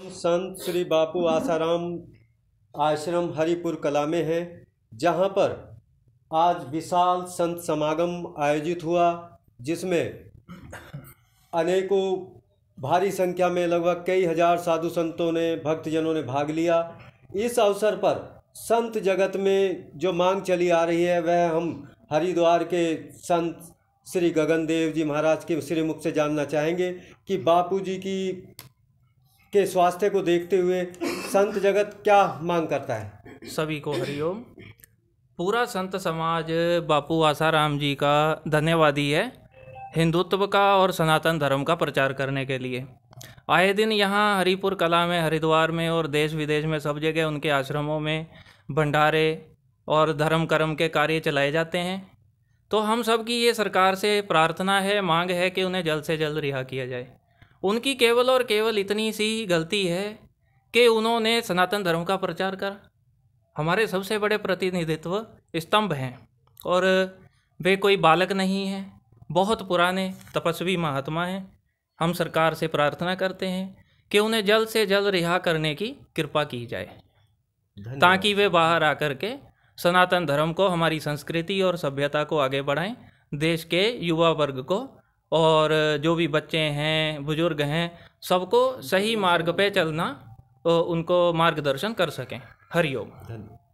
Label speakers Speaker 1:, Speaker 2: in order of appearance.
Speaker 1: हम संत श्री बापू आसाराम आश्रम हरिपुर कला में हैं जहां पर आज विशाल संत समागम आयोजित हुआ जिसमें अनेकों भारी संख्या में लगभग कई हजार साधु संतों ने भक्तजनों ने भाग लिया इस अवसर पर संत जगत में जो मांग चली आ रही है वह हम हरिद्वार के संत श्री गगन देव जी महाराज के श्रीमुख से जानना चाहेंगे कि बापूजी की के स्वास्थ्य को देखते हुए संत जगत क्या मांग करता है सभी को हरिओम
Speaker 2: पूरा संत समाज बापू आसाराम जी का धन्यवादी है हिंदुत्व का और सनातन धर्म का प्रचार करने के लिए आए दिन यहाँ हरिपुर कला में हरिद्वार में और देश विदेश में सब जगह उनके आश्रमों में भंडारे और धर्म कर्म के कार्य चलाए जाते हैं तो हम सब की ये सरकार से प्रार्थना है मांग है कि उन्हें जल्द से जल्द रिहा किया जाए उनकी केवल और केवल इतनी सी गलती है कि उन्होंने सनातन धर्म का प्रचार कर हमारे सबसे बड़े प्रतिनिधित्व स्तंभ हैं और वे कोई बालक नहीं हैं बहुत पुराने तपस्वी महात्मा हैं हम सरकार से प्रार्थना करते हैं कि उन्हें जल्द से जल्द रिहा करने की कृपा की जाए ताकि वे बाहर आकर के सनातन धर्म को हमारी संस्कृति और सभ्यता को आगे बढ़ाएं देश के युवा वर्ग को और जो भी बच्चे हैं बुज़ुर्ग हैं सबको सही मार्ग
Speaker 1: पे चलना उनको मार्गदर्शन कर सकें हरिओम